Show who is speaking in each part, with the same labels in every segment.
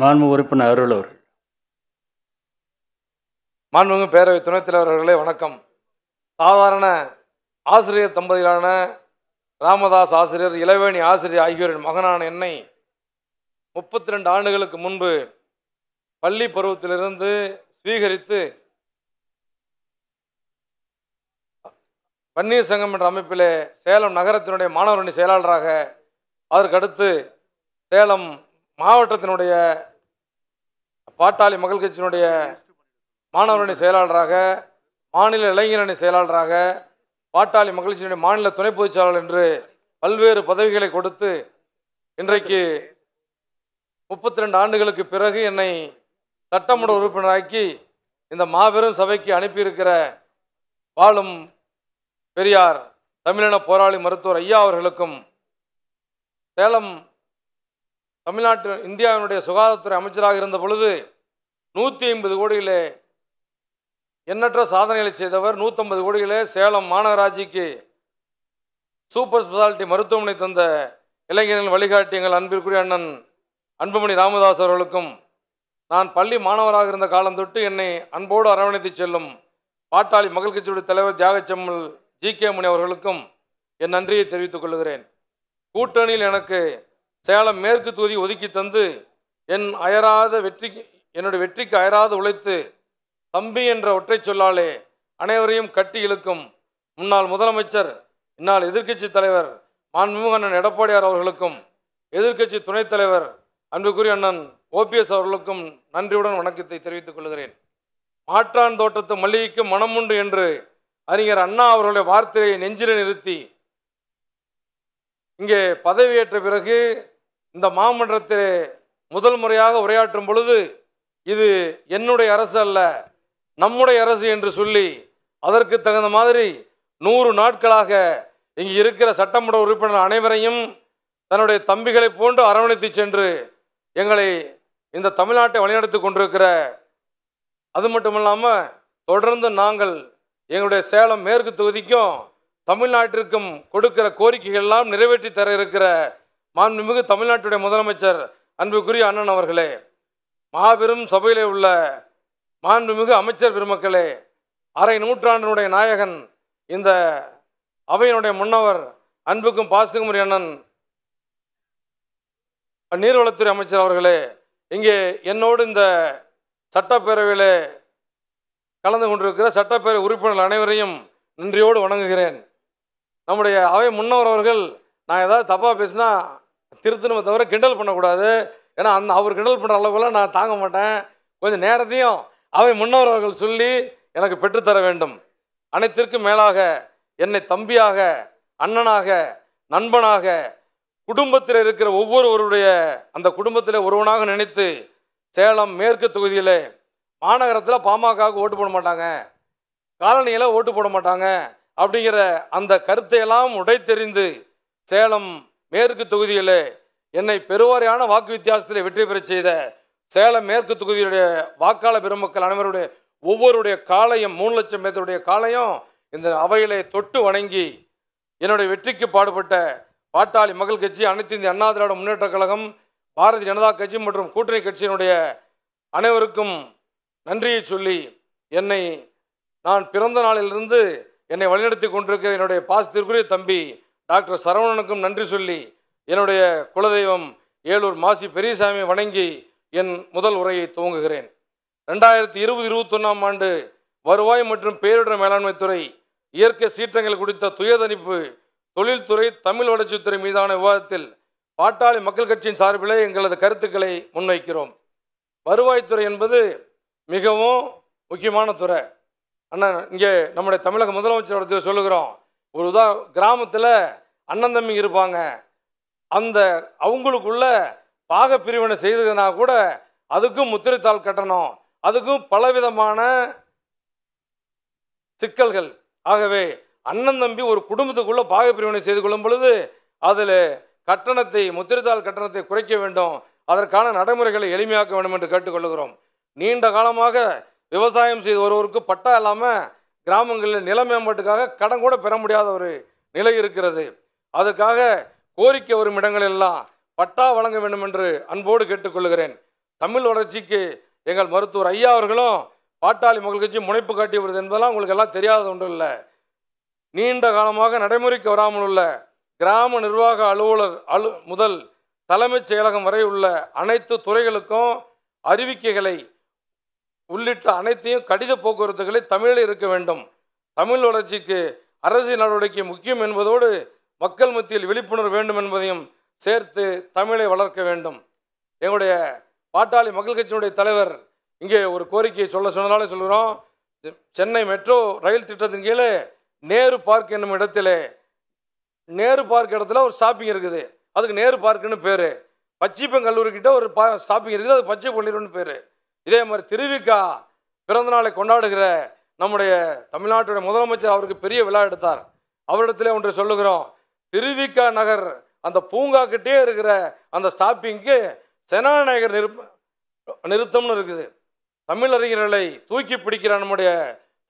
Speaker 1: மாண்பு உறுப்பினர் அருள் அவர்கள்
Speaker 2: மாண்புமிகு பேரவை துணைத் தலைவர் அவர்களே வணக்கம் சாதாரண ஆசிரியர் தம்பதியான ராமதாஸ் ஆசிரியர் இளவேணி ஆசிரியர் ஆகியோரின் மகனான என்னை முப்பத்தி ரெண்டு ஆண்டுகளுக்கு முன்பு பள்ளி பருவத்திலிருந்து ஸ்வீகரித்து பன்னீர் சங்கம் என்ற அமைப்பிலே சேலம் நகரத்தினுடைய மாணவரணி செயலாளராக அதற்கடுத்து சேலம் மாவட்டத்தினுடைய பாட்டாளி மகள் கட்சியினுடைய மாணவரணி செயலாளராக மாநில இளைஞரணி செயலாளராக பாட்டாளி கட்சியினுடைய மாநில துணை பொதுச்சாளர் என்று பல்வேறு பதவிகளை கொடுத்து இன்றைக்கு முப்பத்தி ரெண்டு ஆண்டுகளுக்கு பிறகு என்னை சட்டமன்ற உறுப்பினராக்கி இந்த மாபெரும் சபைக்கு அனுப்பியிருக்கிற வாழும் பெரியார் தமிழின போராளி மருத்துவர் ஐயா அவர்களுக்கும் சேலம் தமிழ்நாட்டு இந்தியாவினுடைய சுகாதாரத்துறை அமைச்சராக இருந்த பொழுது நூற்றி ஐம்பது கோடியிலே எண்ணற்ற சாதனைகளை செய்தவர் நூற்றம்பது கோடியிலே சேலம் மாநகராட்சிக்கு சூப்பர் ஸ்பெஷாலிட்டி மருத்துவமனை தந்த இளைஞர்கள் வழிகாட்டி எங்கள் அன்பிற்குரிய அண்ணன் அன்புமணி ராமதாஸ் அவர்களுக்கும் நான் பள்ளி மாணவராக இருந்த காலம் தொட்டு என்னை அன்போடு அரவணைத்து செல்லும் பாட்டாளி மகள் கட்சியுடைய தலைவர் தியாகச்செம்மல் ஜி கே மணி அவர்களுக்கும் என் நன்றியை தெரிவித்துக் கொள்கிறேன் கூட்டணியில் எனக்கு சேலம் மேற்கு தொகுதி ஒதுக்கி தந்து என் அயராத வெற்றி என்னுடைய வெற்றிக்கு அயராது உழைத்து தம்பி என்ற ஒற்றை சொல்லாலே அனைவரையும் கட்டி இழுக்கும் முன்னாள் முதலமைச்சர் இன்னால் எதிர்க்கட்சி தலைவர் மாண்புமிகு அண்ணன் எடப்பாடியார் அவர்களுக்கும் எதிர்க்கட்சி துணைத் தலைவர் அன்புக்குரிய அண்ணன் ஓபிஎஸ் அவர்களுக்கும் நன்றியுடன் வணக்கத்தை தெரிவித்துக் கொள்கிறேன் மாற்றான் தோட்டத்து மல்லிகைக்கு மனமுண்டு என்று அறிஞர் அண்ணா அவர்களுடைய வார்த்தையை நெஞ்சிலே நிறுத்தி இங்கே பதவியேற்ற பிறகு இந்த மாமன்றத்தில் முதல் முறையாக உரையாற்றும் பொழுது இது என்னுடைய அரசு அல்ல நம்முடைய அரசு என்று சொல்லி அதற்கு தகுந்த மாதிரி நூறு நாட்களாக இங்கு இருக்கிற சட்டமன்ற உறுப்பினர் அனைவரையும் தன்னுடைய தம்பிகளை போன்று அரவணைத்து சென்று எங்களை இந்த தமிழ்நாட்டை வழிநடத்தி கொண்டிருக்கிற அது மட்டும் இல்லாமல் தொடர்ந்து நாங்கள் எங்களுடைய சேலம் மேற்கு தொகுதிக்கும் தமிழ்நாட்டிற்கும் கொடுக்கிற கோரிக்கைகள்லாம் நிறைவேற்றி தர இருக்கிற மாண்புமிகு தமிழ்நாட்டுடைய முதலமைச்சர் அன்புக்குரிய அண்ணன் அவர்களே மாபெரும் சபையிலே உள்ள மாண்புமிகு அமைச்சர் பெருமக்களே அரை நூற்றாண்டினுடைய நாயகன் இந்த அவையினுடைய முன்னவர் அன்புக்கும் பாசுகுமரி அண்ணன் நீர்வளத்துறை அமைச்சர் அவர்களே இங்கே என்னோடு இந்த சட்டப்பேரவையில் கலந்து கொண்டிருக்கிற சட்டப்பேரவை உறுப்பினர்கள் அனைவரையும் நன்றியோடு வணங்குகிறேன் நம்முடைய அவை முன்னவர் அவர்கள் நான் ஏதாவது தப்பாக பேசினா திருத்தணுமே தவிர கிண்டல் பண்ணக்கூடாது ஏன்னா அந்த அவர் கிண்டல் பண்ணுற அளவுக்குலாம் நான் தாங்க மாட்டேன் கொஞ்சம் நேரத்தையும் அவை முன்னோர்கள் சொல்லி எனக்கு பெற்றுத்தர வேண்டும் அனைத்திற்கும் மேலாக என்னை தம்பியாக அண்ணனாக நண்பனாக குடும்பத்தில் இருக்கிற ஒவ்வொருவருடைய அந்த குடும்பத்தில் ஒருவனாக நினைத்து சேலம் மேற்கு தொகுதியில் மாநகரத்தில் பாமகவுக்கு ஓட்டு போட மாட்டாங்க காலனியில் ஓட்டு போட மாட்டாங்க அப்படிங்கிற அந்த கருத்தையெல்லாம் உடைத்தெறிந்து சேலம் மேற்கு தொகுதியில் என்னை பெருவாரியான வாக்கு வித்தியாசத்தில் வெற்றி பெறச் செய்த சேலம் மேற்கு தொகுதியுடைய வாக்காளர் பெருமக்கள் அனைவருடைய ஒவ்வொருடைய காலையும் மூணு லட்சம் பேருடைய காலையும் இந்த அவையிலே தொட்டு வணங்கி என்னுடைய வெற்றிக்கு பாடுபட்ட பாட்டாளி மகள் கட்சி அனைத்து இந்திய அண்ணா திராவிட முன்னேற்ற கழகம் பாரதிய ஜனதா கட்சி மற்றும் கூட்டணி கட்சியினுடைய அனைவருக்கும் நன்றியை சொல்லி என்னை நான் பிறந்த நாளிலிருந்து என்னை வழிநடத்தி கொண்டிருக்கிற என்னுடைய பாசத்திற்குரிய தம்பி டாக்டர் சரவணனுக்கும் நன்றி சொல்லி என்னுடைய குலதெய்வம் ஏலூர் மாசி பெரியசாமி வணங்கி என் முதல் உரையை துவங்குகிறேன் ரெண்டாயிரத்தி இருபது இருபத்தொன்னாம் ஆண்டு வருவாய் மற்றும் பேரிடர் மேலாண்மை துறை இயற்கை சீற்றங்கள் குறித்த துயதணிப்பு தொழில்துறை தமிழ் வளர்ச்சித்துறை மீதான விவாதத்தில் பாட்டாளி மக்கள் கட்சியின் சார்பிலே எங்களது கருத்துக்களை முன்வைக்கிறோம் வருவாய்த்துறை என்பது மிகவும் முக்கியமான துறை அண்ணா இங்கே நம்முடைய தமிழக முதலமைச்சர் இடத்துல சொல்லுகிறோம் ஒரு உதா கிராமத்தில் அண்ணன் தம்பி இருப்பாங்க அந்த அவங்களுக்குள்ள பாக பிரிவினை செய்ததுனா கூட அதுக்கும் முத்திரைத்தாள் கட்டணும் அதுக்கும் பலவிதமான சிக்கல்கள் ஆகவே அண்ணன் தம்பி ஒரு குடும்பத்துக்குள்ளே பாக பிரிவினை செய்து கொள்ளும் பொழுது அதில் கட்டணத்தை முத்திரைத்தாள் கட்டணத்தை குறைக்க வேண்டும் அதற்கான நடைமுறைகளை எளிமையாக்க வேண்டும் என்று கேட்டுக்கொள்கிறோம் நீண்ட காலமாக விவசாயம் செய்து ஒருவருக்கு பட்டா இல்லாமல் கிராமங்களில் நில மேம்பாட்டுக்காக கடன் கூட பெற முடியாத ஒரு நிலை இருக்கிறது அதுக்காக கோரிக்கை வரும் இடங்களெல்லாம் பட்டா வழங்க வேண்டும் என்று அன்போடு கேட்டுக்கொள்கிறேன் தமிழ் வளர்ச்சிக்கு எங்கள் மருத்துவர் ஐயா அவர்களும் பாட்டாளி மக்கள் கட்சி முனைப்பு காட்டி வருது என்பதெல்லாம் உங்களுக்கு எல்லாம் தெரியாத ஒன்றும் இல்லை நீண்ட காலமாக நடைமுறைக்கு வராமல் உள்ள கிராம நிர்வாக அலுவலர் அலு முதல் தலைமைச் செயலகம் வரை உள்ள அனைத்து துறைகளுக்கும் அறிவிக்கைகளை உள்ளிட்ட அனைத்தையும் கடித போக்குவரத்துகளை தமிழில் இருக்க வேண்டும் தமிழ் வளர்ச்சிக்கு அரசியல் நடவடிக்கை முக்கியம் என்பதோடு மக்கள் மத்தியில் விழிப்புணர்வு வேண்டும் என்பதையும் சேர்த்து தமிழை வளர்க்க வேண்டும் எங்களுடைய பாட்டாளி மக்கள் கட்சியினுடைய தலைவர் இங்கே ஒரு கோரிக்கையை சொல்ல சொன்னதாலே சொல்கிறோம் சென்னை மெட்ரோ ரயில் திட்டத்தின் கீழே நேரு பார்க் என்னும் இடத்திலே நேரு பார்க் இடத்துல ஒரு ஸ்டாப்பிங் இருக்குது அதுக்கு நேரு பார்க்குன்னு பேர் பச்சிப்பன் கல்லூரிக்கிட்ட ஒரு பா ஸ்டாப்பிங் இருக்குது அது பச்சை பள்ளிருன்னு பேர் இதே மாதிரி திருவிக்கா பிறந்தநாளை கொண்டாடுகிற நம்முடைய தமிழ்நாட்டுடைய முதலமைச்சர் அவருக்கு பெரிய விழா எடுத்தார் அவரிடத்துல ஒன்று சொல்லுகிறோம் திருவிக்கா நகர் அந்த கிட்டே இருக்கிற அந்த ஸ்டாப்பிங்க்கு செனாநாயகர் நிறுப்ப நிறுத்தம்னு இருக்குது தமிழறிஞர்களை தூக்கி பிடிக்கிற நம்முடைய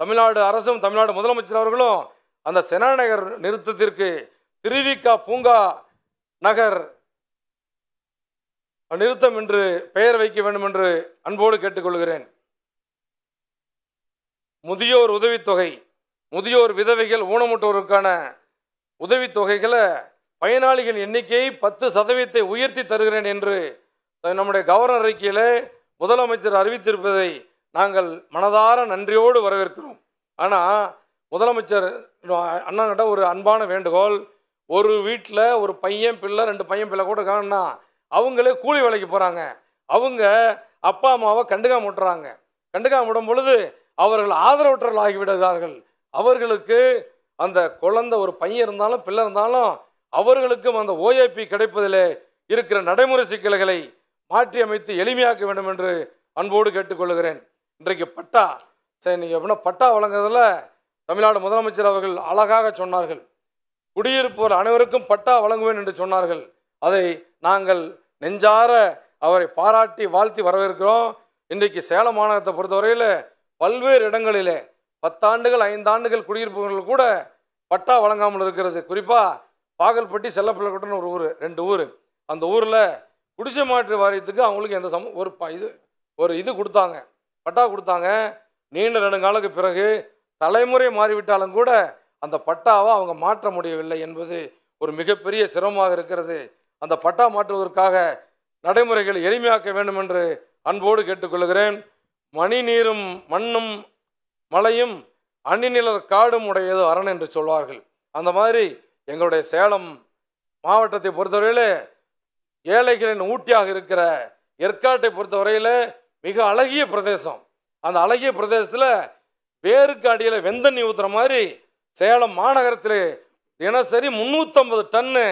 Speaker 2: தமிழ்நாடு அரசும் தமிழ்நாடு முதலமைச்சர் அவர்களும் அந்த செனாநாயகர் நிறுத்தத்திற்கு திருவிக்கா பூங்கா நகர் நிறுத்தம் என்று பெயர் வைக்க வேண்டும் என்று அன்போடு கேட்டுக்கொள்கிறேன் முதியோர் உதவித்தொகை முதியோர் விதவைகள் ஊனமுட்டோருக்கான உதவித்தொகைகளை பயனாளிகள் எண்ணிக்கையை பத்து சதவீதத்தை உயர்த்தி தருகிறேன் என்று நம்முடைய கவர்னர் அறிக்கையில் முதலமைச்சர் அறிவித்திருப்பதை நாங்கள் மனதார நன்றியோடு வரவேற்கிறோம் ஆனால் முதலமைச்சர் அண்ணாங்கிட்ட ஒரு அன்பான வேண்டுகோள் ஒரு வீட்டில் ஒரு பையன் பிள்ளை ரெண்டு பையன் பிள்ளை கூட காணுன்னா அவங்களே கூலி வேலைக்கு போகிறாங்க அவங்க அப்பா அம்மாவை கண்டுக்காம விட்டுறாங்க கண்டுக்காம விடும் பொழுது அவர்கள் ஆதரவற்றல் ஆகிவிடுகிறார்கள் அவர்களுக்கு அந்த குழந்தை ஒரு பையன் இருந்தாலும் பிள்ளை இருந்தாலும் அவர்களுக்கும் அந்த ஓஏபி கிடைப்பதில் இருக்கிற நடைமுறை சிக்கல்களை மாற்றி அமைத்து எளிமையாக்க வேண்டும் என்று அன்போடு கேட்டுக்கொள்கிறேன் இன்றைக்கு பட்டா சரி நீங்கள் எப்படின்னா பட்டா வழங்குறதில் தமிழ்நாடு முதலமைச்சர் அவர்கள் அழகாக சொன்னார்கள் குடியிருப்போர் அனைவருக்கும் பட்டா வழங்குவேன் என்று சொன்னார்கள் அதை நாங்கள் நெஞ்சார அவரை பாராட்டி வாழ்த்தி வரவேற்கிறோம் இன்றைக்கு சேலம் மாநகரத்தை பொறுத்தவரையில் பல்வேறு இடங்களிலே பத்தாண்டுகள் ஐந்தாண்டுகள் குடியிருப்பவர்கள் கூட பட்டா வழங்காமல் இருக்கிறது குறிப்பாக பாகல்பட்டி செல்லப்பிள்ளைக்குட்டன்னு ஒரு ஊர் ரெண்டு ஊர் அந்த ஊரில் குடிசை மாற்று வாரியத்துக்கு அவங்களுக்கு எந்த சம ஒரு இது ஒரு இது கொடுத்தாங்க பட்டா கொடுத்தாங்க நீண்ட நெடுங்காலுக்கு பிறகு தலைமுறை மாறிவிட்டாலும் கூட அந்த பட்டாவை அவங்க மாற்ற முடியவில்லை என்பது ஒரு மிகப்பெரிய சிரமமாக இருக்கிறது அந்த பட்டா மாற்றுவதற்காக நடைமுறைகளை எளிமையாக்க வேண்டும் என்று அன்போடு கேட்டுக்கொள்கிறேன் மணி நீரும் மண்ணும் மலையும் அணிநிலர் காடும் உடையது அரண் என்று சொல்வார்கள் அந்த மாதிரி எங்களுடைய சேலம் மாவட்டத்தை பொறுத்தவரையில் ஏழைகளின் ஊட்டியாக இருக்கிற ஏற்காட்டை பொறுத்தவரையில் மிக அழகிய பிரதேசம் அந்த அழகிய பிரதேசத்தில் வேருக்கு அடியில் வெந்தண்ணி ஊற்றுற மாதிரி சேலம் மாநகரத்தில் தினசரி முந்நூற்றம்பது டன்னு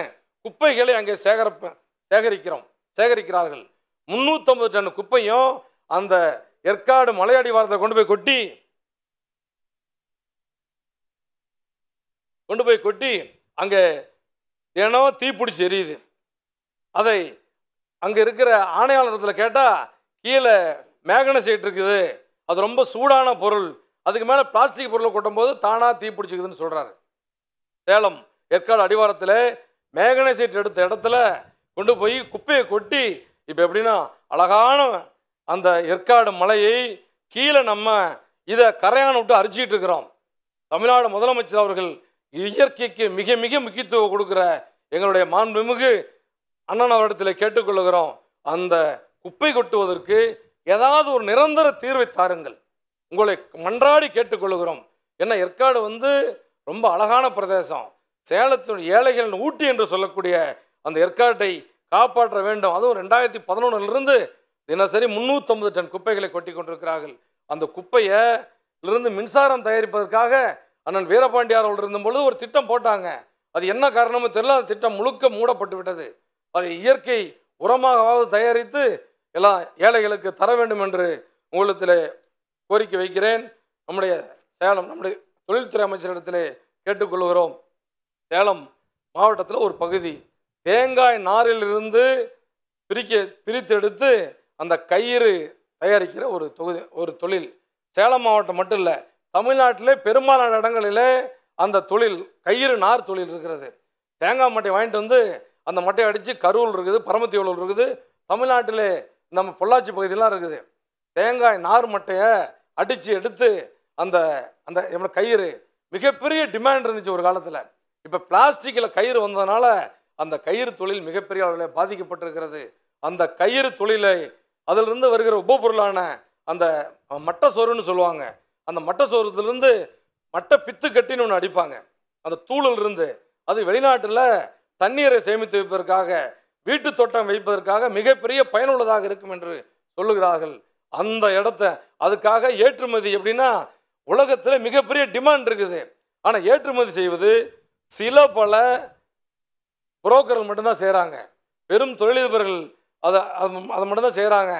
Speaker 2: குப்பைகளை அங்கே சேகரிப்ப சேகரிக்கிறோம் சேகரிக்கிறார்கள் முந்நூற்றம்பது டன் குப்பையும் அந்த ஏற்காடு மலையாடி வாரத்தை கொண்டு போய் கொட்டி கொண்டு போய் கொட்டி அங்கே தினம் தீப்பிடிச்சி எரியுது அதை அங்கே இருக்கிற ஆணையாளரத்தில் கேட்டால் கீழே மேக்னசைட் இருக்குது அது ரொம்ப சூடான பொருள் அதுக்கு மேலே பிளாஸ்டிக் பொருளை கொட்டும் போது தானாக தீ பிடிச்சிக்குதுன்னு சொல்கிறாரு சேலம் ஏற்காடு அடிவாரத்தில் மேகனைசைட் எடுத்த இடத்துல கொண்டு போய் குப்பையை கொட்டி இப்போ எப்படின்னா அழகான அந்த ஏற்காடு மலையை கீழே நம்ம இதை கரையான விட்டு அரிச்சிக்கிட்டு இருக்கிறோம் தமிழ்நாடு முதலமைச்சர் அவர்கள் இயற்கைக்கு மிக மிக முக்கியத்துவம் கொடுக்குற எங்களுடைய மாண்புமிகு அண்ணன் அவரிடத்தில் கேட்டுக்கொள்கிறோம் அந்த குப்பை கொட்டுவதற்கு ஏதாவது ஒரு நிரந்தர தீர்வை தாருங்கள் உங்களை மன்றாடி கேட்டுக்கொள்கிறோம் ஏன்னா ஏற்காடு வந்து ரொம்ப அழகான பிரதேசம் சேலத்தினுடைய ஏழைகள் ஊட்டி என்று சொல்லக்கூடிய அந்த ஏற்காட்டை காப்பாற்ற வேண்டும் அதுவும் ரெண்டாயிரத்தி பதினொன்றிலிருந்து தினசரி முந்நூற்றம்பது டன் குப்பைகளை கொட்டி கொண்டிருக்கிறார்கள் அந்த குப்பையை இருந்து மின்சாரம் தயாரிப்பதற்காக அண்ணன் வீரபாண்டியார் அவர்கள் இருந்தபொழுது ஒரு திட்டம் போட்டாங்க அது என்ன காரணமோ தெரியல அந்த திட்டம் முழுக்க மூடப்பட்டு விட்டது அதை இயற்கை உரமாகவாவது தயாரித்து எல்லா ஏழைகளுக்கு தர வேண்டும் என்று உங்களிடத்தில் கோரிக்கை வைக்கிறேன் நம்முடைய சேலம் நம்முடைய தொழில்துறை அமைச்சரிடத்திலே கேட்டுக்கொள்கிறோம் சேலம் மாவட்டத்தில் ஒரு பகுதி தேங்காய் நாரிலிருந்து பிரிக்க பிரித்தெடுத்து அந்த கயிறு தயாரிக்கிற ஒரு தொகுதி ஒரு தொழில் சேலம் மாவட்டம் மட்டும் இல்லை தமிழ்நாட்டிலே பெரும்பாலான இடங்களிலே அந்த தொழில் கயிறு நார் தொழில் இருக்கிறது தேங்காய் மட்டை வாங்கிட்டு வந்து அந்த மட்டையை அடித்து கருவல் இருக்குது பரமத்தியூலூர் இருக்குது தமிழ்நாட்டிலே நம்ம பொள்ளாச்சி பகுதியெலாம் இருக்குது தேங்காய் நார் மட்டையை அடித்து எடுத்து அந்த அந்த கயிறு மிகப்பெரிய டிமாண்ட் இருந்துச்சு ஒரு காலத்தில் இப்போ பிளாஸ்டிக்கில் கயிறு வந்ததுனால அந்த கயிறு தொழில் மிகப்பெரிய அளவில் பாதிக்கப்பட்டிருக்கிறது அந்த கயிறு தொழிலை அதிலிருந்து வருகிற உபப்பொருளான அந்த மட்ட சோறுன்னு சொல்லுவாங்க அந்த மட்ட சோறுலேருந்து மட்டை பித்து கட்டின்னு ஒன்று அடிப்பாங்க அந்த தூளிலிருந்து அது வெளிநாட்டில் தண்ணீரை சேமித்து வைப்பதற்காக வீட்டு தோட்டம் வைப்பதற்காக மிகப்பெரிய பயனுள்ளதாக இருக்கும் என்று சொல்லுகிறார்கள் அந்த இடத்த அதுக்காக ஏற்றுமதி எப்படின்னா உலகத்தில் மிகப்பெரிய டிமாண்ட் இருக்குது ஆனால் ஏற்றுமதி செய்வது சில பல புரோக்கர்கள் மட்டும்தான் செய்கிறாங்க பெரும் தொழிலதிபர்கள் அதை அதை மட்டும்தான் செய்கிறாங்க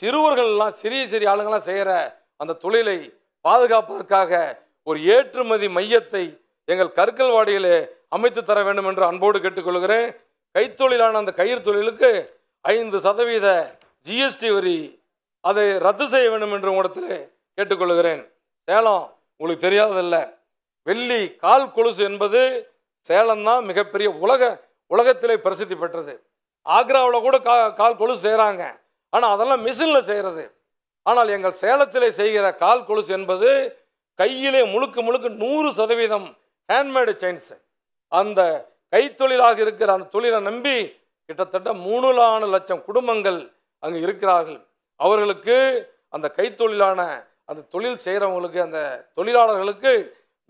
Speaker 2: சிறுவர்கள்லாம் சிறிய சிறிய ஆளுங்கள்லாம் செய்கிற அந்த தொழிலை பாதுகாப்பதற்காக ஒரு ஏற்றுமதி மையத்தை எங்கள் கற்கள் வாடியிலே அமைத்து தர வேண்டும் என்று அன்போடு கேட்டுக்கொள்கிறேன் கைத்தொழிலான அந்த கயிறு தொழிலுக்கு ஐந்து சதவீத ஜிஎஸ்டி வரி அதை ரத்து செய்ய வேண்டும் என்று உங்களிடத்தில் கேட்டுக்கொள்கிறேன் சேலம் உங்களுக்கு தெரியாததில்லை வெள்ளி கால் கொலுசு என்பது சேலம் தான் மிகப்பெரிய உலக உலகத்திலே பிரசித்தி பெற்றது ஆக்ராவில் கூட கா கால் கொலுசு செய்கிறாங்க ஆனால் அதெல்லாம் மிஷினில் செய்கிறது ஆனால் எங்கள் சேலத்திலே செய்கிற கால் கொலுசு என்பது கையிலே முழுக்க முழுக்க நூறு சதவீதம் ஹேண்ட்மேடு செயின்ஸு அந்த கைத்தொழிலாக இருக்கிற அந்த தொழிலை நம்பி கிட்டத்தட்ட மூணு நாலு லட்சம் குடும்பங்கள் அங்கே இருக்கிறார்கள் அவர்களுக்கு அந்த கைத்தொழிலான அந்த தொழில் செய்கிறவங்களுக்கு அந்த தொழிலாளர்களுக்கு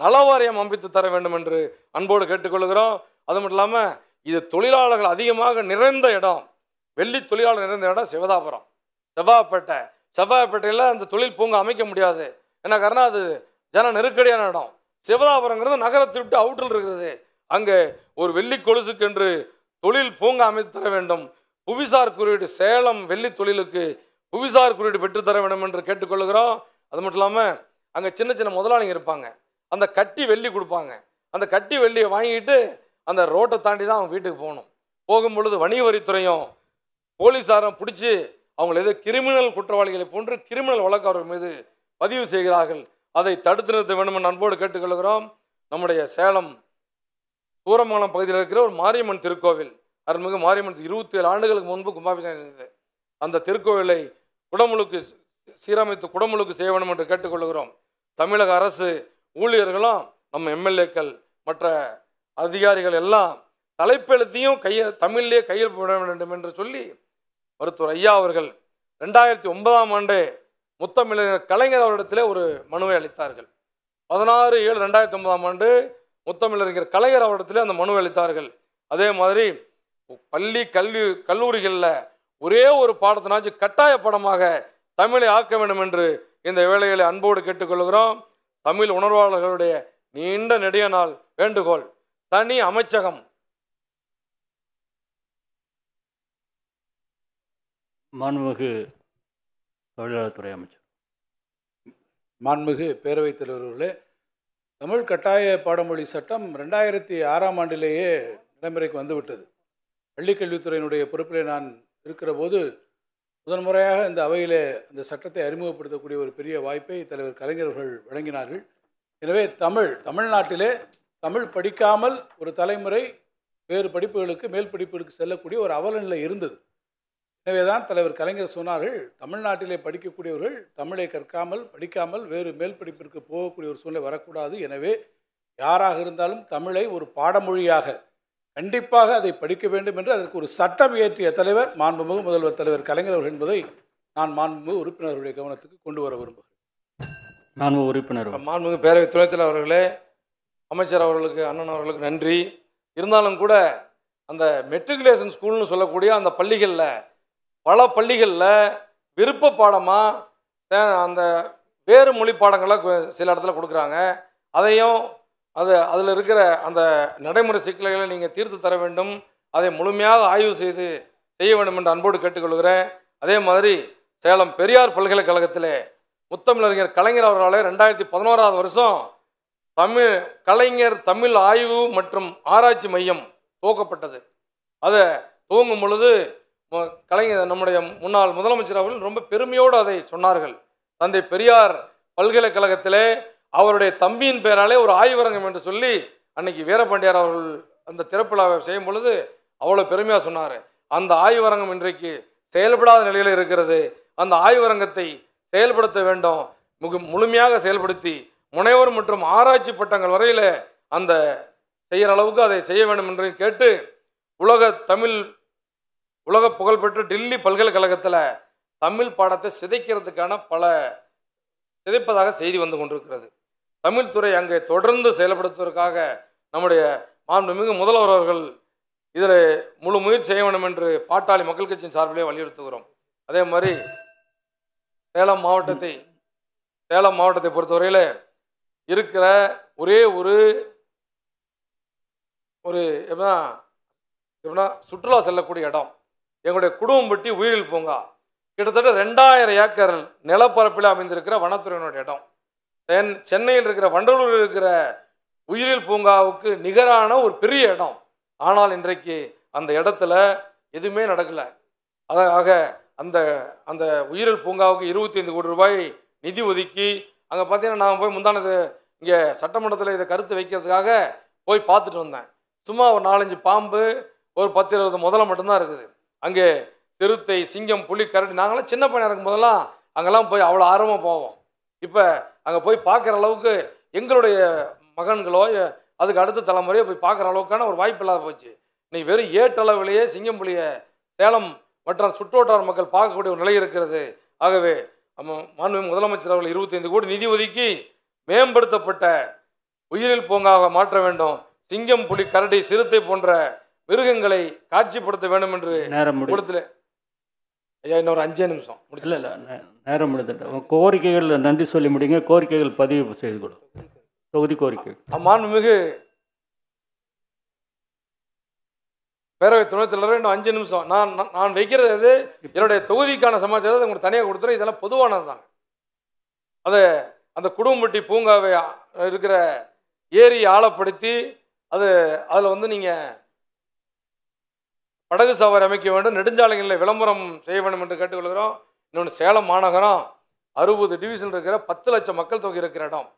Speaker 2: நலவாரியம் அமைத்து தர வேண்டும் என்று அன்போடு கேட்டுக்கொள்கிறோம் அது மட்டும் இல்லாமல் இது தொழிலாளர்கள் அதிகமாக நிறைந்த இடம் வெள்ளி தொழிலாளர் நிறைந்த இடம் சிவதாபுரம் செவ்வாய்ப்பேட்டை செவ்வாய்ப்பேட்டையில் அந்த தொழில் பூங்கா அமைக்க முடியாது என்ன காரணம் அது ஜன நெருக்கடியான இடம் சிவதாபுரங்கிறது நகரத்தை விட்டு அவுட்டில் இருக்கிறது அங்கே ஒரு வெள்ளி கொலுசுக்கு என்று தொழில் பூங்கா அமைத்து தர வேண்டும் புவிசார் குறியீடு சேலம் வெள்ளி தொழிலுக்கு புவிசார் குறியீடு பெற்றுத்தர வேண்டும் என்று கேட்டுக்கொள்கிறோம் அது மட்டும் இல்லாமல் அங்கே சின்ன சின்ன முதலாளிங்க இருப்பாங்க அந்த கட்டி வெள்ளி கொடுப்பாங்க அந்த கட்டி வெள்ளியை வாங்கிட்டு அந்த ரோட்டை தாண்டி தான் அவங்க வீட்டுக்கு போகணும் போகும் பொழுது வணிக வரித்துறையும் போலீஸாரும் பிடிச்சி அவங்கள ஏதோ கிரிமினல் குற்றவாளிகளை போன்று கிரிமினல் வழக்கு அவர்கள் மீது பதிவு செய்கிறார்கள் அதை தடுத்து நிறுத்த வேண்டும் என்று அன்போடு கேட்டுக்கொள்கிறோம் நம்முடைய சேலம் தூரமங்கலம் பகுதியில் இருக்கிற ஒரு மாரியம்மன் திருக்கோவில் அருள்மிகு மாரியம்மன் இருபத்தி ஏழு ஆண்டுகளுக்கு முன்பு கும்பாபிஷேகம் செய்தது அந்த திருக்கோவிலை குடமுழுக்கு சீரமைத்து குடமுழுக்கு செய்ய வேண்டும் என்று கேட்டுக்கொள்கிறோம் தமிழக அரசு ஊழியர்களும் நம்ம எம்எல்ஏக்கள் மற்ற அதிகாரிகள் எல்லாம் தலைப்பெழுத்தையும் கைய தமிழ்லேயே கையில் போட வேண்டும் என்று சொல்லி மருத்துவர் ஐயா அவர்கள் ரெண்டாயிரத்தி ஒன்பதாம் ஆண்டு முத்தமிழர் கலைஞர் அவரிடத்திலே ஒரு மனுவை அளித்தார்கள் பதினாறு ஏழு ரெண்டாயிரத்தி ஒன்பதாம் ஆண்டு முத்தமிழறிஞர் கலைஞர் அவரிடத்திலே அந்த மனுவை அளித்தார்கள் அதே மாதிரி பள்ளி கல்வி கல்லூரிகளில் ஒரே ஒரு பாடத்தினாச்சும் கட்டாய படமாக தமிழை ஆக்க வேண்டும் என்று இந்த வேலைகளை அன்போடு கேட்டுக்கொள்கிறோம் தமிழ் உணர்வாளர்களுடைய நீண்ட நெடிய நாள் வேண்டுகோள் தனி அமைச்சகம் மாண்புமிகு தொழிலாளர் துறை அமைச்சர் மாண்புமிகு பேரவைத் தலைவர்களே தமிழ் கட்டாய பாடமொழி சட்டம் ரெண்டாயிரத்தி ஆறாம் ஆண்டிலேயே நடைமுறைக்கு வந்துவிட்டது பள்ளிக்கல்வித்துறையினுடைய பொறுப்பிலே நான் இருக்கிற போது முதன் முறையாக இந்த அவையிலே இந்த சட்டத்தை அறிமுகப்படுத்தக்கூடிய ஒரு பெரிய வாய்ப்பை தலைவர் கலைஞர்கள் வழங்கினார்கள் எனவே தமிழ் தமிழ்நாட்டிலே தமிழ் படிக்காமல் ஒரு தலைமுறை வேறு படிப்புகளுக்கு மேல் படிப்புகளுக்கு செல்லக்கூடிய ஒரு அவலநிலை இருந்தது எனவே தான் தலைவர் கலைஞர் சொன்னார்கள் தமிழ்நாட்டிலே படிக்கக்கூடியவர்கள் தமிழை கற்காமல் படிக்காமல் வேறு மேல் படிப்பிற்கு போகக்கூடிய ஒரு சூழ்நிலை வரக்கூடாது எனவே யாராக இருந்தாலும் தமிழை ஒரு பாடமொழியாக கண்டிப்பாக அதை படிக்க வேண்டும் என்று அதற்கு ஒரு சட்டம் இயற்றிய தலைவர் மாண்புமிகு முதல்வர் தலைவர் கலைஞர் அவர்கள் என்பதை நான் மாண்புமிகு உறுப்பினர்களுடைய கவனத்துக்கு கொண்டு வர
Speaker 1: விரும்புகிறேன் உறுப்பினர்
Speaker 2: மாண்புமிகு பேரவை துணைத் தலைவர் அவர்களே அமைச்சர் அவர்களுக்கு அண்ணன் அவர்களுக்கு நன்றி இருந்தாலும் கூட அந்த மெட்ரிகுலேஷன் ஸ்கூல்னு சொல்லக்கூடிய அந்த பள்ளிகளில் பல பள்ளிகளில் விருப்ப பாடமாக அந்த வேறு மொழி பாடங்களை சில இடத்துல கொடுக்குறாங்க அதையும் அது அதில் இருக்கிற அந்த நடைமுறை சிக்கல்களை நீங்கள் தீர்த்து தர வேண்டும் அதை முழுமையாக ஆய்வு செய்து செய்ய வேண்டும் என்று அன்போடு கேட்டுக்கொள்கிறேன் அதே மாதிரி சேலம் பெரியார் பல்கலைக்கழகத்தில் முத்தமிழறிஞர் கலைஞர் அவர்களால் ரெண்டாயிரத்தி பதினோராவது வருஷம் தமிழ் கலைஞர் தமிழ் ஆய்வு மற்றும் ஆராய்ச்சி மையம் துவக்கப்பட்டது அதை துவங்கும் பொழுது கலைஞர் நம்முடைய முன்னாள் முதலமைச்சர் அவர்கள் ரொம்ப பெருமையோடு அதை சொன்னார்கள் தந்தை பெரியார் பல்கலைக்கழகத்திலே அவருடைய தம்பியின் பெயராலே ஒரு ஆய்வரங்கம் என்று சொல்லி அன்னைக்கு வீரபாண்டியார் அவர்கள் அந்த திறப்புலாவை செய்யும் பொழுது அவ்வளோ பெருமையாக சொன்னார் அந்த ஆய்வரங்கம் இன்றைக்கு செயல்படாத நிலையில் இருக்கிறது அந்த ஆய்வரங்கத்தை செயல்படுத்த வேண்டும் முகு முழுமையாக செயல்படுத்தி முனைவர் மற்றும் ஆராய்ச்சி பட்டங்கள் வரையில் அந்த செய்கிற அளவுக்கு அதை செய்ய வேண்டும் என்று கேட்டு உலக தமிழ் உலக புகழ்பெற்ற டில்லி பல்கலைக்கழகத்தில் தமிழ் பாடத்தை சிதைக்கிறதுக்கான பல சிதைப்பதாக செய்தி வந்து கொண்டிருக்கிறது தமிழ்துறை அங்கே தொடர்ந்து செயல்படுத்துவதற்காக நம்முடைய மாண்புமிகு முதல்வர் அவர்கள் இதில் முழு முயற்சி செய்ய வேண்டும் என்று பாட்டாளி மக்கள் கட்சியின் சார்பிலே வலியுறுத்துகிறோம் அதே மாதிரி சேலம் மாவட்டத்தை சேலம் மாவட்டத்தை பொறுத்தவரையில் இருக்கிற ஒரே ஒரு ஒரு எப்படின்னா எப்படின்னா சுற்றுலா செல்லக்கூடிய இடம் எங்களுடைய குடும்பம் பற்றி உயிரில் பூங்கா கிட்டத்தட்ட ரெண்டாயிரம் ஏக்கர் நிலப்பரப்பில் அமைந்திருக்கிற வனத்துறையினுடைய இடம் தென் சென்னையில் இருக்கிற வண்டலூரில் இருக்கிற உயிரியல் பூங்காவுக்கு நிகரான ஒரு பெரிய இடம் ஆனால் இன்றைக்கு அந்த இடத்துல எதுவுமே நடக்கலை அதற்காக அந்த அந்த உயிரியல் பூங்காவுக்கு இருபத்தி ஐந்து கோடி ரூபாய் நிதி ஒதுக்கி அங்கே பார்த்தீங்கன்னா நான் போய் முந்தானது இங்கே சட்டமன்றத்தில் இதை கருத்து வைக்கிறதுக்காக போய் பார்த்துட்டு வந்தேன் சும்மா ஒரு நாலஞ்சு பாம்பு ஒரு பத்து இருபது முதல்ல மட்டும்தான் இருக்குது அங்கே திருத்தை சிங்கம் புலி கரடி நாங்களாம் சின்ன பையன் இருக்கும் போதெல்லாம் அங்கெல்லாம் போய் அவ்வளோ ஆர்வமாக போவோம் இப்போ அங்கே போய் பார்க்குற அளவுக்கு எங்களுடைய மகன்களோ அதுக்கு அடுத்த தலைமுறையோ போய் பார்க்குற அளவுக்கான ஒரு வாய்ப்பு இல்லாத போச்சு இன்னைக்கு வெறும் ஏட்டளவிலேயே சிங்கம்புலியை சேலம் மற்றும் சுற்றுவட்டார மக்கள் பார்க்கக்கூடிய ஒரு நிலை இருக்கிறது ஆகவே மாண்பு முதலமைச்சர் அவர்கள் இருபத்தைந்து கோடி நிதி ஒதுக்கி மேம்படுத்தப்பட்ட உயிரில் பூங்காக மாற்ற வேண்டும் சிங்கம் புலி கரடி சிறுத்தை போன்ற மிருகங்களை காட்சிப்படுத்த வேண்டும் என்று கொடுத்துல ஐயா இன்னொரு அஞ்சே நிமிஷம் முடிச்சல இல்லை
Speaker 1: நேரம் முடிந்துட்டேன் கோரிக்கைகள் நன்றி சொல்லி முடிங்க கோரிக்கைகள் பதிவு செய்து கொடுக்கும் தொகுதி கோரிக்கை
Speaker 2: மாண்புமிகு பேரவை துணைத் தலைவர் இன்னும் அஞ்சு நிமிஷம் நான் நான் வைக்கிறது என்னுடைய தொகுதிக்கான சமாச்சாரத்தை உங்களுக்கு தனியாக கொடுத்துறேன் இதெல்லாம் பொதுவானது தாங்க அதை அந்த குடும்பட்டி பூங்காவை இருக்கிற ஏரி ஆழப்படுத்தி அது அதில் வந்து நீங்கள் படகு சவாரி அமைக்க வேண்டும் நெடுஞ்சாலைகளில் விளம்பரம் செய்ய வேண்டும் என்று கேட்டுக்கொள்கிறோம் இன்னொன்று சேலம் மாநகரம் அறுபது டிவிஷன் இருக்கிற பத்து லட்சம் மக்கள் தொகை இருக்கிற இடம்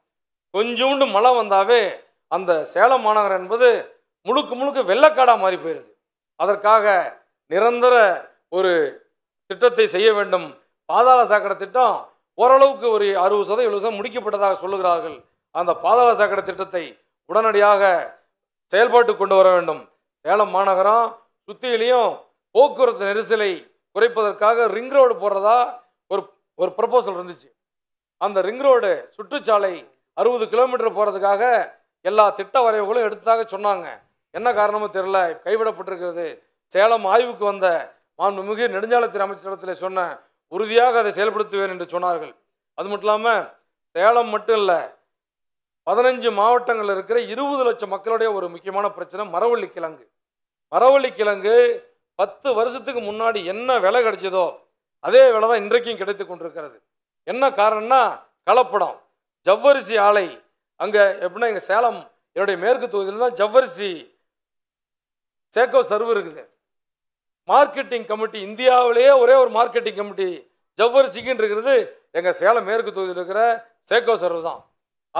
Speaker 2: கொஞ்சோண்டு மழை வந்தாவே அந்த சேலம் மாநகரம் என்பது முழுக்க முழுக்க வெள்ளக்காடாக மாறி போயிடுது அதற்காக நிரந்தர ஒரு திட்டத்தை செய்ய வேண்டும் பாதாள சாக்கடை திட்டம் ஓரளவுக்கு ஒரு அறுபது சதவீதம் எழுபது சதம் முடிக்கப்பட்டதாக சொல்லுகிறார்கள் அந்த பாதாள சாக்கடை திட்டத்தை உடனடியாக செயல்பாட்டு கொண்டு வர வேண்டும் சேலம் மாநகரம் சுற்றிலையும் போக்குவரத்து நெரிசலை குறைப்பதற்காக ரிங் ரோடு போடுறதா ஒரு ஒரு ப்ரப்போசல் இருந்துச்சு அந்த ரிங் ரோடு சுற்றுச்சாலை அறுபது கிலோமீட்டர் போகிறதுக்காக எல்லா திட்ட வரைவுகளும் எடுத்ததாக சொன்னாங்க என்ன காரணமும் தெரில கைவிடப்பட்டிருக்கிறது சேலம் ஆய்வுக்கு வந்த மாண்புமிகு நெடுஞ்சாலைத்துறை அமைச்சரிடத்தில் சொன்ன உறுதியாக அதை செயல்படுத்துவேன் என்று சொன்னார்கள் அது மட்டும் இல்லாமல் சேலம் மட்டும் இல்லை பதினஞ்சு மாவட்டங்களில் இருக்கிற இருபது லட்சம் மக்களுடைய ஒரு முக்கியமான பிரச்சனை மரவள்ளி கிழங்கு மரவள்ளி கிழங்கு பத்து வருஷத்துக்கு முன்னாடி என்ன விலை கிடைச்சதோ அதே விலை தான் இன்றைக்கும் கிடைத்து கொண்டிருக்கிறது என்ன காரணம்னா கலப்படம் ஜவ்வரிசி ஆலை அங்கே எப்படின்னா எங்கள் சேலம் என்னுடைய மேற்கு தொகுதியில் தான் ஜவ்வரிசி சேக்கோ சர்வு இருக்குது மார்க்கெட்டிங் கமிட்டி இந்தியாவிலேயே ஒரே ஒரு மார்க்கெட்டிங் கமிட்டி ஜவ்வரிசிக்குன்னு இருக்கிறது எங்கள் சேலம் மேற்கு தொகுதியில் இருக்கிற சேக்கோ சர்வு தான்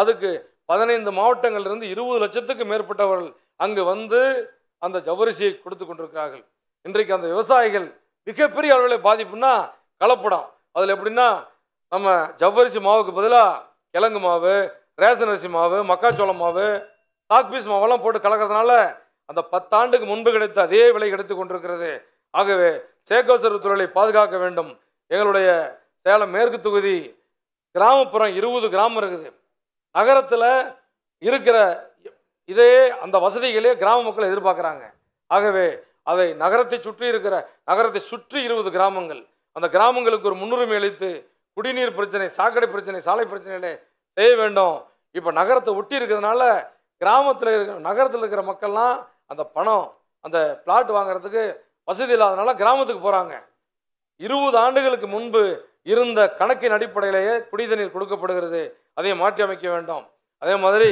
Speaker 2: அதுக்கு பதினைந்து மாவட்டங்கள்லேருந்து இருபது லட்சத்துக்கு மேற்பட்டவர்கள் அங்கே வந்து அந்த ஜவரிசியை கொடுத்து கொண்டிருக்கிறார்கள் இன்றைக்கு அந்த விவசாயிகள் மிகப்பெரிய அளவில் பாதிப்புன்னா கலப்படம் அதில் எப்படின்னா நம்ம ஜவ்வரிசி மாவுக்கு பதிலாக கிழங்கு மாவு ரேஷன் அரிசி மாவு மக்காச்சோளம் மாவு சாக்பீஸ் மாவெல்லாம் போட்டு கலக்கிறதுனால அந்த பத்தாண்டுக்கு முன்பு கிடைத்த அதே விலை கிடைத்து கொண்டிருக்கிறது ஆகவே சேகோசர் தொழிலை பாதுகாக்க வேண்டும் எங்களுடைய சேலம் மேற்கு தொகுதி கிராமப்புறம் இருபது கிராமம் இருக்குது நகரத்தில் இருக்கிற இதே அந்த வசதிகளே கிராம மக்கள் எதிர்பார்க்குறாங்க ஆகவே அதை நகரத்தை சுற்றி இருக்கிற நகரத்தை சுற்றி இருபது கிராமங்கள் அந்த கிராமங்களுக்கு ஒரு முன்னுரிமை அளித்து குடிநீர் பிரச்சனை சாக்கடை பிரச்சனை சாலை பிரச்சனைகளை செய்ய வேண்டும் இப்போ நகரத்தை ஒட்டி இருக்கிறதுனால கிராமத்தில் இருக்கிற நகரத்தில் இருக்கிற மக்கள்லாம் அந்த பணம் அந்த பிளாட் வாங்குறதுக்கு வசதி இல்லாதனால கிராமத்துக்கு போகிறாங்க இருபது ஆண்டுகளுக்கு முன்பு இருந்த கணக்கின் அடிப்படையிலேயே குடிதண்ணீர் கொடுக்கப்படுகிறது அதை மாற்றி அமைக்க வேண்டும் அதே மாதிரி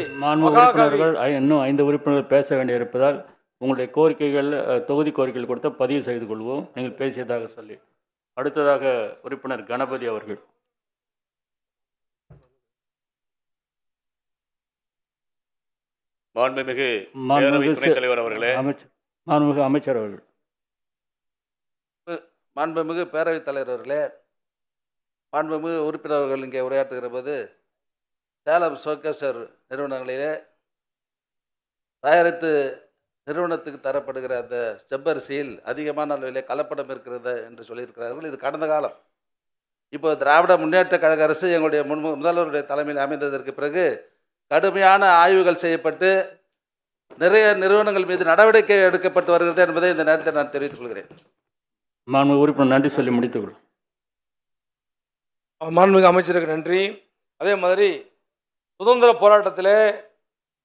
Speaker 2: உறுப்பினர்கள்
Speaker 1: இன்னும் ஐந்து உறுப்பினர்கள் பேச வேண்டியிருப்பதால் உங்களுடைய கோரிக்கைகள் தொகுதி கோரிக்கைகள் கொடுத்த பதிவு செய்து கொள்வோம் நீங்கள் பேசியதாக சொல்லி அடுத்ததாக உறுப்பினர் கணபதி அவர்கள்
Speaker 2: மாண்புமிகு தலைவர் அவர்களே அமைச்சர்
Speaker 1: மாண்புமிகு அமைச்சர் அவர்கள்
Speaker 2: மாண்புமிகு பேரவைத் தலைவர் அவர்களே மாண்புமிகு உறுப்பினர்கள் இங்கே உரையாற்றுகிற போது சேலம் சோகேஸ்வர் நிறுவனங்களிலே தயாரித்து நிறுவனத்துக்கு தரப்படுகிற அந்த செவ்வரிசியில் அதிகமான அளவில் கலப்படம் இருக்கிறது என்று சொல்லியிருக்கிறார்கள் இது கடந்த காலம் இப்போ திராவிட முன்னேற்ற கழக அரசு எங்களுடைய முன் முதல்வருடைய தலைமையில் அமைந்ததற்கு பிறகு கடுமையான ஆய்வுகள் செய்யப்பட்டு நிறைய நிறுவனங்கள் மீது நடவடிக்கை எடுக்கப்பட்டு வருகிறது என்பதை இந்த நேரத்தில் நான் தெரிவித்துக்
Speaker 1: கொள்கிறேன் உறுப்பினர் நன்றி சொல்லி முடித்துக்கொள்ளும்
Speaker 2: மாண்புமிகு அமைச்சருக்கு நன்றி அதே மாதிரி சுதந்திர போராட்டத்திலே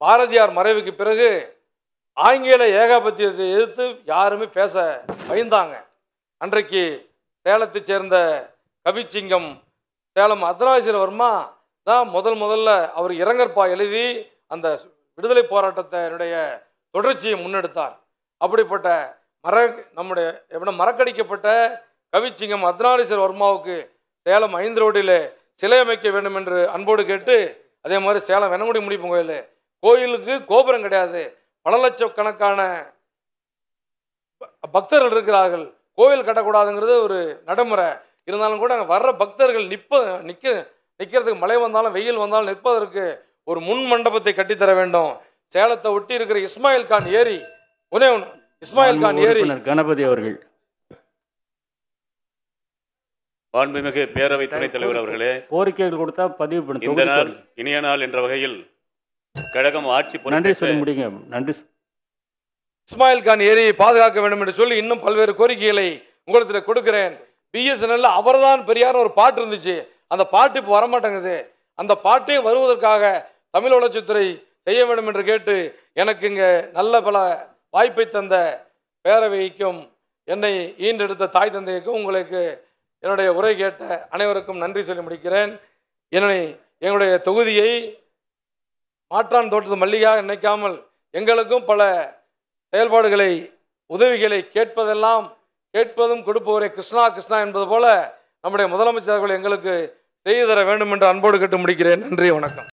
Speaker 2: பாரதியார் மறைவுக்கு பிறகு ஆங்கில ஏகாபத்தியத்தை எதிர்த்து யாருமே பேச பயந்தாங்க அன்றைக்கு சேலத்தை சேர்ந்த கவிச்சிங்கம் சேலம் அர்த்தநாதீஸ்வரவர்மா தான் முதல் முதல்ல அவர் இறங்கற்பா எழுதி அந்த விடுதலை போராட்டத்தினுடைய தொடர்ச்சியை முன்னெடுத்தார் அப்படிப்பட்ட மர நம்முடைய எப்படின்னா மறக்கடிக்கப்பட்ட கவிச்சிங்கம் அர்த்தநாதீஸ்வரவர்மாவுக்கு சேலம் ஐந்து ரோடில் சிலை அமைக்க வேண்டும் என்று அன்போடு கேட்டு அதே மாதிரி சேலம் வெனங்குடி முடிப்பு கோயில் கோயிலுக்கு கோபுரம் கிடையாது பல கணக்கான பக்தர்கள் இருக்கிறார்கள் கோயில் கட்டக்கூடாதுங்கிறது ஒரு நடைமுறை இருந்தாலும் கூட அங்கே வர்ற பக்தர்கள் நிற்ப நிற்க நிற்கிறதுக்கு மழை வந்தாலும் வெயில் வந்தாலும் நிற்பதற்கு ஒரு முன் மண்டபத்தை கட்டித்தர வேண்டும் சேலத்தை ஒட்டி இருக்கிற இஸ்மாயில் கான் ஏரி ஒன்னே ஒன்று இஸ்மாயில் கான் ஏரி
Speaker 1: கணபதி அவர்கள் மாண்புமிகு பேரவை துணைத் தலைவர் அவர்களே கோரிக்கைகள் கொடுத்தா பதிவு பண்ணி இந்த நாள் இனிய நாள் என்ற வகையில்
Speaker 2: கழகம் ஆட்சி நன்றி
Speaker 1: சொல்லி முடியுங்க நன்றி
Speaker 2: இஸ்மாயில் கான் ஏரியை பாதுகாக்க வேண்டும் என்று சொல்லி இன்னும் பல்வேறு கோரிக்கைகளை உங்களிடத்தில் கொடுக்கிறேன் பிஎஸ்என்எல் அவர்தான் பெரியார் ஒரு பாட்டு இருந்துச்சு அந்த பாட்டு இப்போ வரமாட்டேங்குது அந்த பாட்டே வருவதற்காக தமிழ் வளர்ச்சித்துறை செய்ய வேண்டும் என்று கேட்டு எனக்கு இங்கே நல்ல பல வாய்ப்பை தந்த பேரவைக்கும் என்னை ஈன்றெடுத்த தாய் தந்தைக்கும் உங்களுக்கு என்னுடைய உரை கேட்ட அனைவருக்கும் நன்றி சொல்லி முடிக்கிறேன் என்னை எங்களுடைய தொகுதியை மாற்றான் தோட்டத்து மல்லிகாக நினைக்காமல் எங்களுக்கும் பல செயல்பாடுகளை உதவிகளை கேட்பதெல்லாம் கேட்பதும் கொடுப்பவரே கிருஷ்ணா கிருஷ்ணா என்பது போல நம்முடைய முதலமைச்சர்கள் எங்களுக்கு செய்து தர வேண்டும் என்று அன்போடு கேட்டு முடிக்கிறேன் நன்றி வணக்கம்